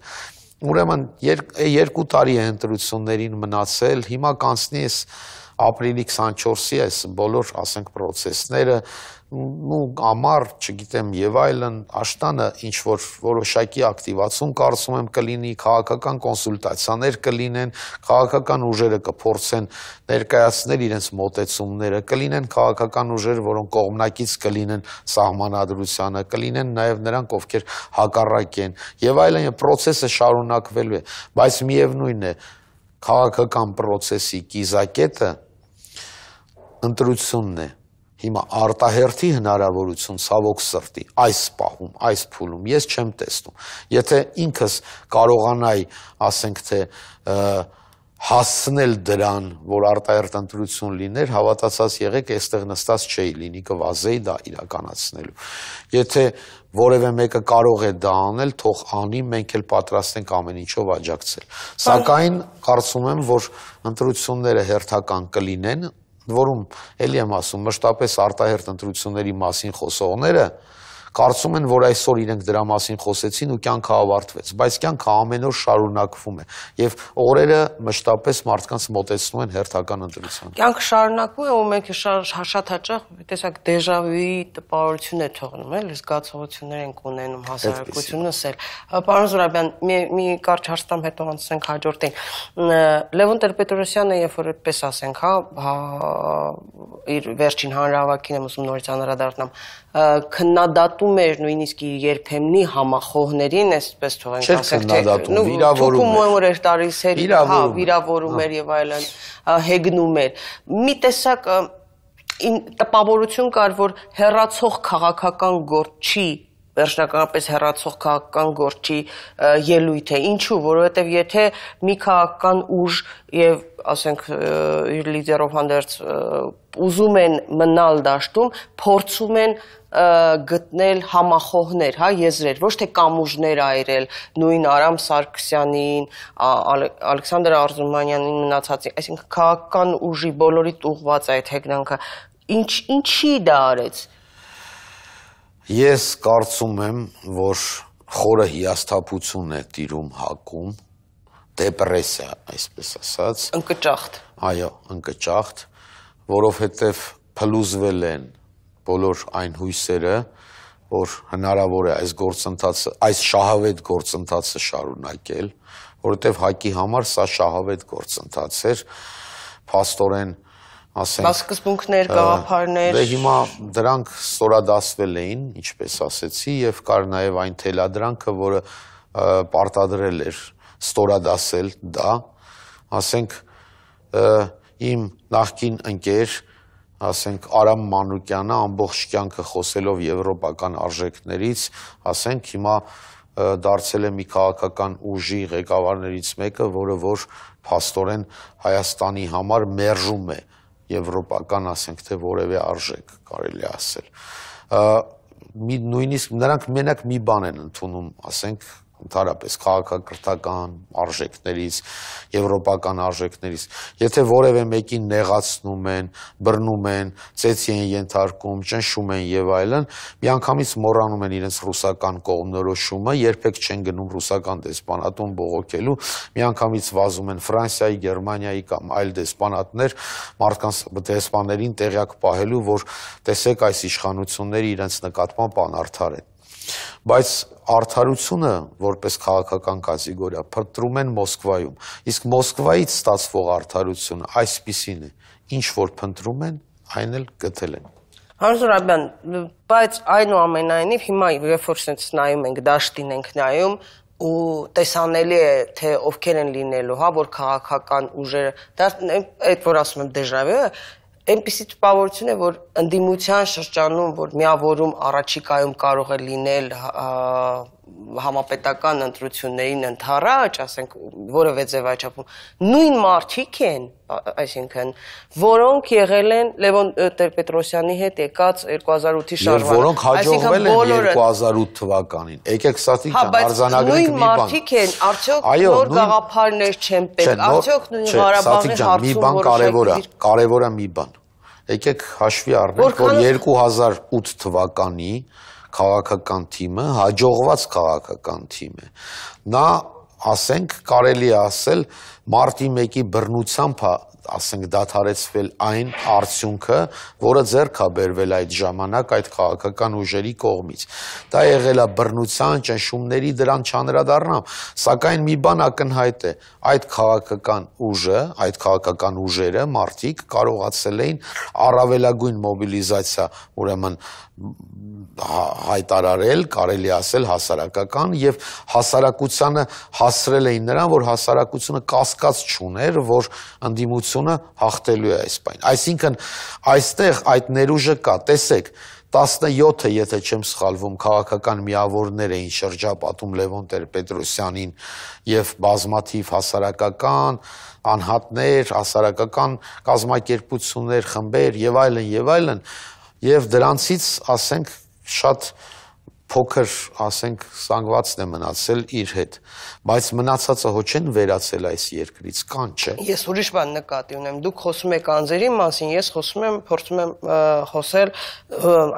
Ուրեմն եր, երկու տարի է ընտրություններին մնացել, հիմա կանցնի այս ապրիլի 24-ի այս բոլոր, ասենք, process-ները, ու ամառ, չգիտեմ, եւ այլն, աշտանը ինչ որ որոշակի ակտիվացում կարծում եմ կլինի, քաղաքական կոնսուլտացիաներ կլինեն, քաղաքական ուժերը կփորձեն ներկայացնել իրենց մտեցումները, կլինեն քաղաքական ուժեր, որոնք կողմնակից կլինեն սահմանադրությանը, կլինեն նաեւ նրանք, ովքեր հակառակ են եւ այլն, եւ process-ը շարունակվելու է, բայց միևնույնն է, քաղաքական process-ի կիզակետը ընտրությունն է հիմա արտահերթի հնարավորություն ցավոք սրտի այս պահում, այս փուլում ես չեմ տեսնում։ Եթե ինքս կարողանայի, ասենք թե հասնել դրան, որ արտահերթ ընտրություն լիներ, հավատացած եղեք, այստեղ նստած չէի լինի, կվազեի դա իրականացնելու։ Եթե որևէ մեկը կարող է դա անել, թող անի, մենք էլ պատրաստ ենք ամեն ինչով աջակցել։ Սակայն կարծում եմ, որ ընտրությունները հերթական կլինեն, որում, ելի եմ ասում, մշտապես արտահերտ ընտրությունների մասին խոսողները Կարծում են, որ այսօր իրենք դրա մասին խոսեցին ու կյանքը ավարտվեց, բայց կյանքը ամեն օր շարունակվում է եւ օրերը մշտապես մարդկանց մոտեցնում են հերթական ընտրության։ Կյանքը շարունակվում է ու մենք շատ հաճախ տեսակ դեժավյուի տպավորություն է թողնում, էլ զգացողություններ ենք ունենում հասարակությունս էլ։ Պարոն Զուրաբյան, մի մի կարճ հարցտամ հետո անցնենք հաջորդին։ Լևոն Տեր-Պետրոսյանը, երբ որ այդպես ասենք, հա, հա, իր վերջին հանրահավաքին եմ ուզում նորից անդրադառնամ, քննադատում էր նույնիսկ իր երբեմնի համախոհներին, այսպես թողենք ասենք, թե վիրավորում էր, էր տալիս հա, էր, հա, վիրավորում էր եւ այլն, հեգնում էր։ Մի տեսակ իմ տպավորություն կար, որ հերացող քաղաքական գործ չի վերջնականապես հերացող քաղաքական գործի ելույթ է։ Ինչու, որովհետև եթե մի քաղաքական ուժ եւ ասենք իր լիդերով հանդերձ ուզում են մնալ դաշտում, փորձում են գտնել համախոհներ, հա, եզրեր, ոչ թե կամուժներ այրել, նույն Արամ Սարգսյանին, Ալեքսանդր Արզումանյանին մնացածի, այսինքն քաղաքական ուժի բոլորի ուղված այդ հեգնանքը ինչ ինչի դա արեց Ես կարծում եմ, որ խորը հիասթափություն է տիրում հակում, դեպրեսիա, այսպես ասած։ Ընկճախտ։ Այո, ընկճախտ, որովհետև փլուզվել են բոլոր այն հույսերը, որ հնարավոր է այս գործընթացը, այս շահավետ գործընթացը շարունակել, որովհետև հակի համար սա շահավետ գործընթաց էր, փաստորեն ասենք։ Բայց սկզբունքներ, գաղափարներ։ Դե հիմա դրանք ստորադասվել էին, ինչպես ասեցի, եւ կար նաեւ այն թելադրանքը, որը պարտադրել էր ստորադասել դա, ասենք իմ նախկին ընկեր, ասենք Արամ Մանուկյանը ամբողջ կյանքը խոսելով եվրոպական արժեքներից, ասենք հիմա դարձել է մի քաղաքական ուժի ղեկավարներից մեկը, որը որ փաստորեն Հայաստանի համար մերժում է եվրոպական, ասենք թե որևէ արժեք, կարելի ասել։ Մի նույնիսկ նրանք մենակ մի բան են ընդունում, ասենք ընդհանրապես քաղաքակրթական արժեքներից, եվրոպական արժեքներից։ Եթե որևէ մեկին նեղացնում են, բռնում են, ծեցի են ենթարկում, ճնշում են եւ այլն, միանգամից մոռանում են իրենց ռուսական կողմնորոշումը, երբեք չեն գնում ռուսական դեսպանատուն բողոքելու, միանգամից վազում են Ֆրանսիայի, Գերմանիայի կամ այլ դեսպանատներ մարդկանց դեսպաններին տեղյակ պահելու, որ տեսեք այս իշխանությունները իրենց նկատմամբ անարդար են։ Բայց արդարությունը որպես քաղաքական կատեգորիա փտրում են Մոսկվայում։ Իսկ Մոսկվայից ստացվող արդարությունը այսպիսին է, ինչ որ փնտրում են, այն էլ գտել են։ Հարզորաբյան, բայց այնուամենայնիվ հիմա երբ որ սենց նայում ենք, դաշտին ենք նայում, ու տեսանելի է թե ովքեր են լինելու, հա, որ քաղաքական ուժերը, դա այդ որ ասում եմ դեժավը, այնպիսի տպավորություն է, որ ընդդիմության շրջանում, որ միավորում առաջիկայում կարող է լինել հա, համապետական ընտրություններին ընթառաջ, ասենք, որևէ ձևաչափում նույն մարդիկ են, այսինքն, որոնք եղել են Լևոն Տեր-Պետրոսյանի հետ եկած 2008-ի շարժման, որոնք հաջողվել են 2008 թվականին։ Եկեք սացի չան հա, արձանագրենք մի բան։ Հա, բայց նույն մարդիկ են, արդյոք նոր գաղափարներ չեն պետք, արդյոք նույն Ղարաբաղի հարցում որոշակի կարևոր է մի բան։ Եկեք հաշվի առնենք, որ 2008 թվականի քաղաքական թիմը, հաջողված քաղաքական թիմ է։ Նա, ասենք, կարելի ասել մարտի 1-ի բռնությամբ ասենք դադարեցվել այն արդյունքը, որը ձեռք է բերվել այդ ժամանակ այդ քաղաքական ուժերի կողմից։ Դա եղել է բռնության, ճնշումների դրան չանրադառնամ, սակայն մի բան ակնհայտ է, այդ քաղաքական ուժը, այդ քաղաքական ուժերը մարդիկ կարողացել էին առավելագույն մոբիլիզացիա, ուրեմն հայտարարել, կարելի ասել հասարակական եւ հասարակությանը հասրել էին նրան, որ հասարակությունը կասկած չուներ, որ ընդդիմությունը հաղթելու է այսպես։ Այսինքն այստեղ այդ ներուժը կա, տեսեք, 17-ը, եթե չեմ սխալվում, քաղաքական միավորներ էին շրջապատում Լևոն Տեր-Պետրոսյանին եւ բազմաթիվ հասարակական անհատներ, հասարակական կազմակերպություններ, խմբեր եւ այլն եւ այլն, այլն եւ դրանցից ասենք շատ փոքր, ասենք, սանգվածն է մնացել իր հետ, բայց մնացածը հո չեն վերացել այս երկրից, կան չէ։ Ես ուրիշ բան նկատի ունեմ։ Դուք խոսում եք անձերի մասին, ես խոսում եմ, փորձում եմ խոսել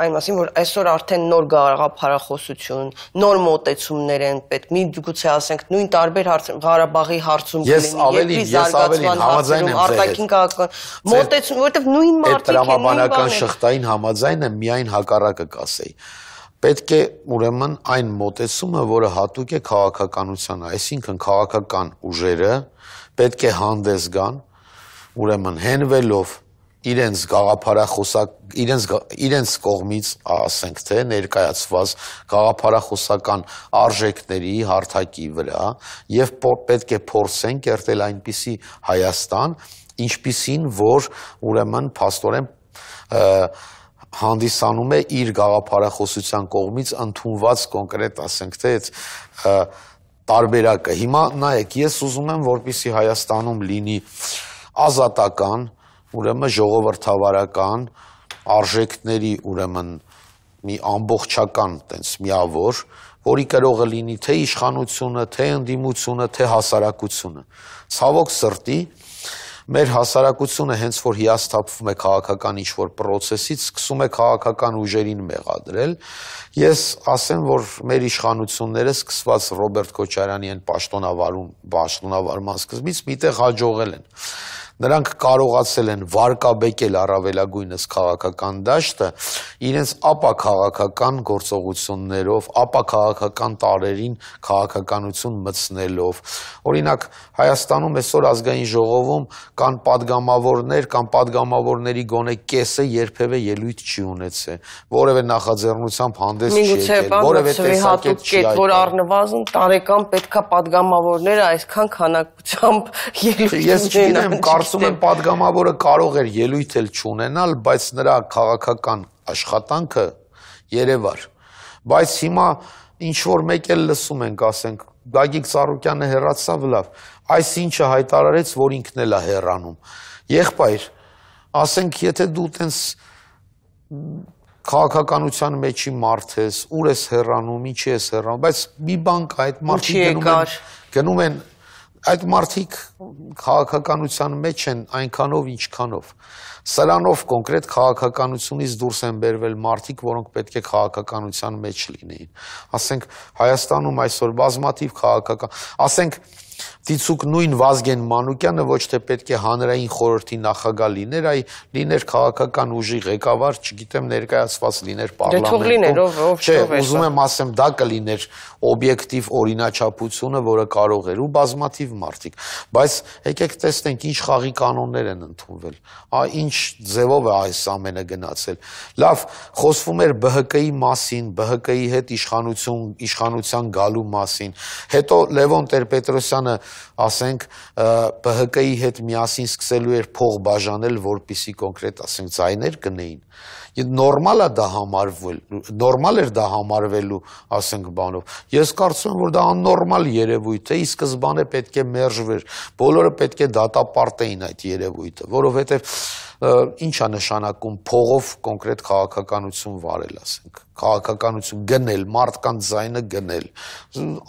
այն մասին, որ այսօր արդեն նոր գաղափարախոսություն, նոր մոտեցումներ են պետք։ Մի գուցե ասենք նույն տարբեր հարցում, Ղարաբաղի հարցում կլինի, երկրի զարգացման հարցում, արտաքին քաղաքական մոտեցում, որովհետև նույն մարդիկ են, նույն բաներ։ Այդ դրամաբանական շղթային համաձայնը միայն հակառակը կասեի պետք է ուրեմն այն մոտեցումը, որը հատուկ է քաղաքականությանը, այսինքն քաղաքական ուժերը պետք է հանդես գան ուրեմն հենվելով իրենց գաղափարախոսակ իրենց իրենց կողմից ասենք թե ներկայացված գաղափարախոսական արժեքների հարթակի վրա եւ պետք է փորձեն կերտել այնպիսի Հայաստան, ինչպիսին որ ուրեմն փաստորեն հանդիսանում է իր գաղափարախոսության կողմից ընդունված կոնկրետ, ասենք թե այդ տարբերակը։ Հիմա նայեք, ես ուզում եմ, որպիսի Հայաստանում լինի ազատական, ուրեմն ժողովրդավարական արժեքների, ուրեմն մի ամբողջական տենց միավոր, որի կրողը լինի թե իշխանությունը, թե ընդդիմությունը, թե հասարակությունը։ Ցավոք սրտի, Մեր հասարակությունը հենց որ հիասթափվում է քաղաքական ինչ-որ process-ից, սկսում է քաղաքական ուժերին մեղադրել։ Ես ասեմ, որ մեր իշխանությունները սկսված Ռոբերտ Քոչարյանի այն պաշտոնավարում, պաշտոնավարման սկզբից միտեղ հաջողել են։ Նրանք կարողացել են վարկաբեկել առավելագույնս քաղաքական դաշտը իրենց ապակաղաքական գործողություններով, ապակաղաքական տարերին քաղաքականություն մտցնելով։ Օրինակ, Հայաստանում այսօր ազգային ժողովում կան падգամավորներ, կան падգամավորների գոնե կեսը երբևէ ելույթ չի ունեցել, որևէ նախաձեռնությամբ հանդես չի եկել, որևէ տեսակետ չի այդ, որ առնվազն տարեկան պետքա падգամավորները այսքան քանակությամբ ելույթ չեն։ Ես չգիտեմ, կարծում կարծում եմ падգամավորը կարող էր ելույթ էլ չունենալ, բայց նրա քաղաքական աշխատանքը երևար։ Բայց հիմա ինչ որ մեկ էլ լսում ենք, ասենք Գագիկ Սառուկյանը հերացավ լավ։ Այս ինչը հայտարարեց, որ ինքն էլ է հերանում։ Եղբայր, ասենք, եթե դու տենց քաղաքականության մեջի մարդ ես, ուր ես հեռանում, ինչի ես հեռանում, բայց մի բան կա, այդ մարդիկ գնում են գնում են Այդ մարդիկ քաղաքականության մեջ են այնքանով ինչքանով։ Սրանով կոնկրետ քաղաքականությունից դուրս են բերվել մարդիկ, որոնք պետք է քաղաքականության մեջ լինեին։ Ասենք Հայաստանում այսօր բազմաթիվ քաղաքական, ասենք Ծիծուկ նույն Վազգեն Մանուկյանը ոչ թե պետք է հանրային խորհրդի նախագահ լիներ, այլ լիներ քաղաքական ուժի ղեկավար, չգիտեմ, ներկայացված լիներ դե պարլամենտում։ Դե թող լիներ, ով ով չէ, ուզում եմ ասեմ, դա կլիներ օբյեկտիվ օրինաչափությունը, որը կարող էր ու բազմաթիվ մարդիկ։ Բայց եկեք տեսնենք ինչ խաղի կանոններ են ընդունվել։ Ա ինչ ձևով է այս ամենը գնացել։ Լավ, խոսվում էր ԲՀԿ-ի մասին, ԲՀԿ-ի հետ իշխանություն, իշխանության գալու մասին։ Հետո Լևոն Տեր-Պետրոսյան Սարգսյանը, ասենք, ԲՀԿ-ի հետ միասին սկսելու էր փող բաժանել, որպիսի կոնկրետ, ասենք, ձայներ գնային, Եդ նորմալ է դա համարվել, նորմալ էր դա համարվելու, ասենք բանով։ Ես կարծում եմ, որ դա աննորմալ երևույթ է, ի սկզբանե պետք է մերժվեր։ Բոլորը պետք է դատապարտեին այդ երևույթը, որովհետև ինչ է նշանակում փողով կոնկրետ քաղաքականություն վարել, ասենք, քաղաքականություն գնել, մարդկանց զայնը գնել։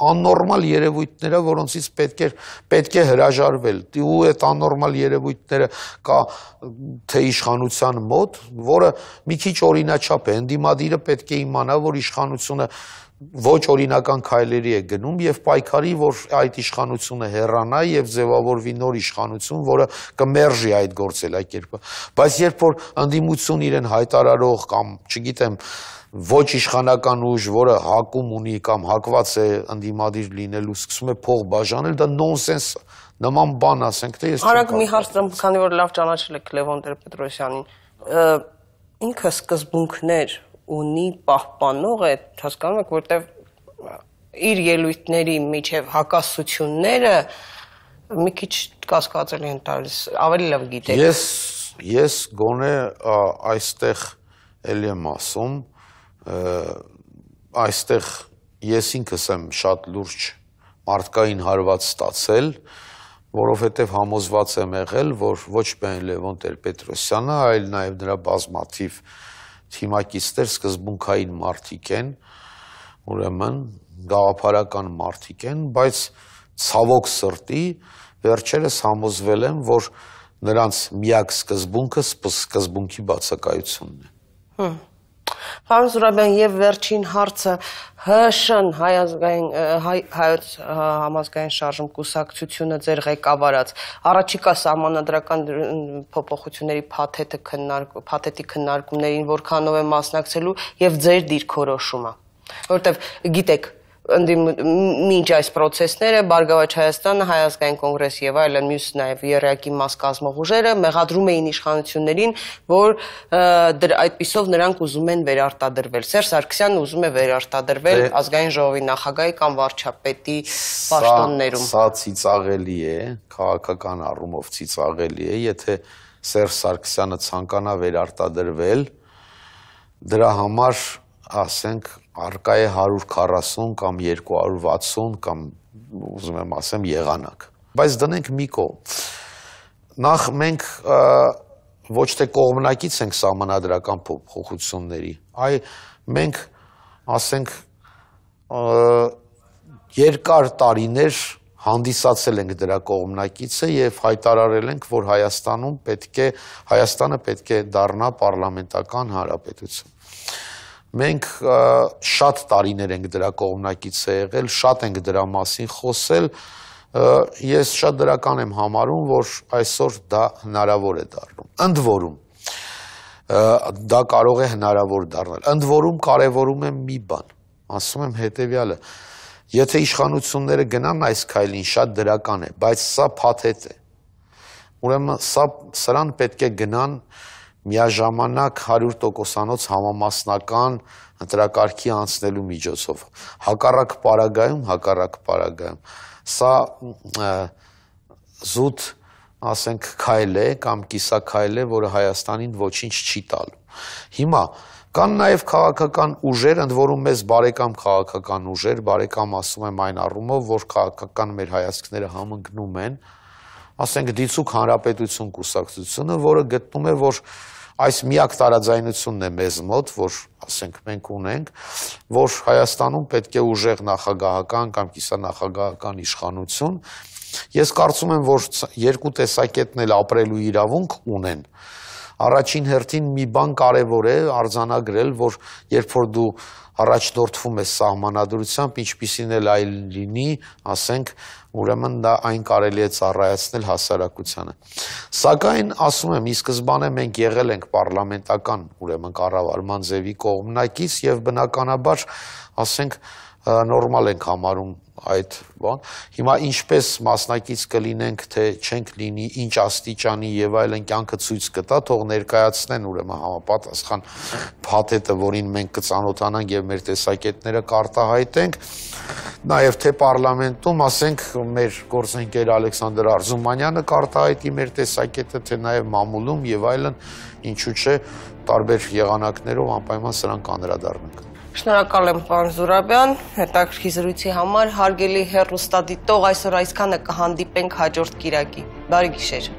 Աննորմալ երևույթները, որոնցից պետք է պետք է հրաժարվել։ Ու այդ աննորմալ երևույթները կա թե իշխանության մոտ, որը մի մի քիչ օրինաչափ է, ընդդիմադիրը պետք է իմանա, որ իշխանությունը ոչ օրինական քայլերի է գնում եւ պայքարի, որ այդ իշխանությունը հեռանա եւ ձևավորվի նոր իշխանություն, որը կմերժի այդ գործելակերպը։ Բայց երբ որ ընդդիմություն իրեն հայտարարող կամ, չգիտեմ, ոչ իշխանական ուժ, որը հակում ունի կամ հակված է ընդդիմադիր լինելու, սկսում է փող բաժանել, դա նոնսենս է նման բան ասենք, թե ես Արագ մի հարց դրամ, քանի որ լավ ճանաչել եք Լևոն Տեր-Պետրոսյանին ինքը սկզբունքներ ունի պահպանող է, հասկանում եք, որտեվ իր ելույթների միջև հակասությունները մի քիչ կասկածելի են տալիս, ավելի լավ գիտեք։ Ես ես գոնե այստեղ էլի եմ ասում, այստեղ ես ինքս եմ շատ լուրջ մարդկային հարված ստացել, որովհետև համոզված եմ եղել, որ ոչ միայն Լևոն Տեր-Պետրոսյանը, այլ նաև նրա բազմաթիվ թիմակիցներ սկզբունքային մարդիկ են, ուրեմն գաղափարական մարդիկ են, բայց ցավոք սրտի վերջերս համոզվել եմ, որ նրանց միակ սկզբունքը սկզբունքի բացակայությունն է։ Հա Պարոն Զուրաբյան, եւ վերջին հարցը ՀՇ-ն հայազգային հայ, հայոց համազգային շարժում կուսակցությունը ձեր ղեկավարած առաջիկա համանդրական փոփոխությունների փաթեթը քննարկ փաթեթի քննարկումներին որքանով է մասնակցելու եւ ձեր դիրքորոշումը, որովհետեւ գիտեք, մինչ այս process-ները Բարգավաճ Հայաստանը, Հայազգային կոնգրես եւ այլն մյուս նաեւ երեակի մաս կազմող ուժերը մեղադրում էին իշխանություններին, որ այդպիսով նրանք ուզում են վերարտադրվել։ Սերժ Սարգսյանը ուզում է վերարտադրվել դե- ազգային ժողովի նախագահի կամ վարչապետի պաշտոններում։ Սա ծիծաղելի է, քաղաքական առումով ծիծաղելի է, եթե Սերժ Սարգսյանը ցանկանա վերարտադրվել, դրա համար ասենք արկա է 140 կամ 260 կամ ուզում եմ ասեմ եղանակ։ Բայց դնենք մի կողմ։ Նախ մենք ոչ թե կողմնակից ենք համանadrական փոփոխությունների, այլ մենք ասենք երկար տարիներ հանդիսացել ենք դրա կողմնակիցը եւ հայտարարել ենք, որ Հայաստանում պետք է Հայաստանը պետք է դառնա պարլամենտական հանրապետություն։ Մենք շատ տարիներ ենք դրա կողմնակից եղել, շատ ենք դրա մասին խոսել։ Ես շատ դրական եմ համարում, որ այսօր դա հնարավոր է դառնում։ Ընդ որում դա կարող է հնարավոր դառնալ։ Ընդ որում կարևորում եմ մի բան։ Ասում եմ հետեւյալը. եթե իշխանությունները գնան այս քայլին, շատ դրական է, բայց սա փաթեթ է։ Ուրեմն սա սրան պետք է գնան միաժամանակ 100%-անոց համամասնական ընտրակարգի անցնելու միջոցով։ Հակառակ պարագայում, հակառակ պարագայում։ Սա զուտ ասենք քայլ է կամ կիսաքայլ է, որը Հայաստանին ոչինչ չի տալու։ Հիմա Կան նաև քաղաքական ուժեր, ընդ որում մեզ բարեկամ քաղաքական ուժեր, բարեկամ ասում եմ այն առումով, որ քաղաքական մեր հայացքները համընկնում են, ասենք դիցուք հանրապետություն կուսակցությունը, որը գտնում է, որ Այս միակ տարաձայնությունն է մեզ մոտ, որ ասենք մենք ունենք, որ Հայաստանում պետք է ուժեղ նախագահական կամ կիսանախագահական իշխանություն։ Ես կարծում եմ, որ երկու տեսակետն էլ ապրելու իրավունք ունեն։ Առաջին հերթին մի բան կարևոր է արձանագրել, որ երբ որ դու առաջնորդվում ես սահմանադրությամբ, ինչպիսին էլ այլ լինի, ասենք, ուրեմն դա այն կարելի է ծառայացնել հասարակությանը։ Սակայն ասում եմ, ի սկզբանե մենք եղել ենք պարլամենտական, ուրեմն կառավարման ձևի կողմնակից եւ բնականաբար, ասենք, նորմալ ենք համարում այդ բան։ Հիմա ինչպես մասնակից կլինենք, թե չենք լինի, ինչ աստիճանի եւ այլն կյանքը ցույց կտա, թող ներկայացնեն ուրեմն համապատասխան փաթեթը, որին մենք կծանոթանանք եւ մեր տեսակետները կարտահայտենք։ Նաեւ թե parlamentum, ասենք, մեր գործընկեր Ալեքսանդր Արզումանյանը կարտահայտի մեր տեսակետը, թե նաեւ մամուլում եւ այլն, ինչու՞ չէ, տարբեր եղանակներով անպայման սրանք անդրադառնանք։ Շնորհակալ եմ պարոն Զուրաբյան հետաքրքիր զրույցի համար։ Հարգելի հերոստադիտող, այսօր այսքանը կհանդիպենք հաջորդ կիրակի։ Բարի գիշեր։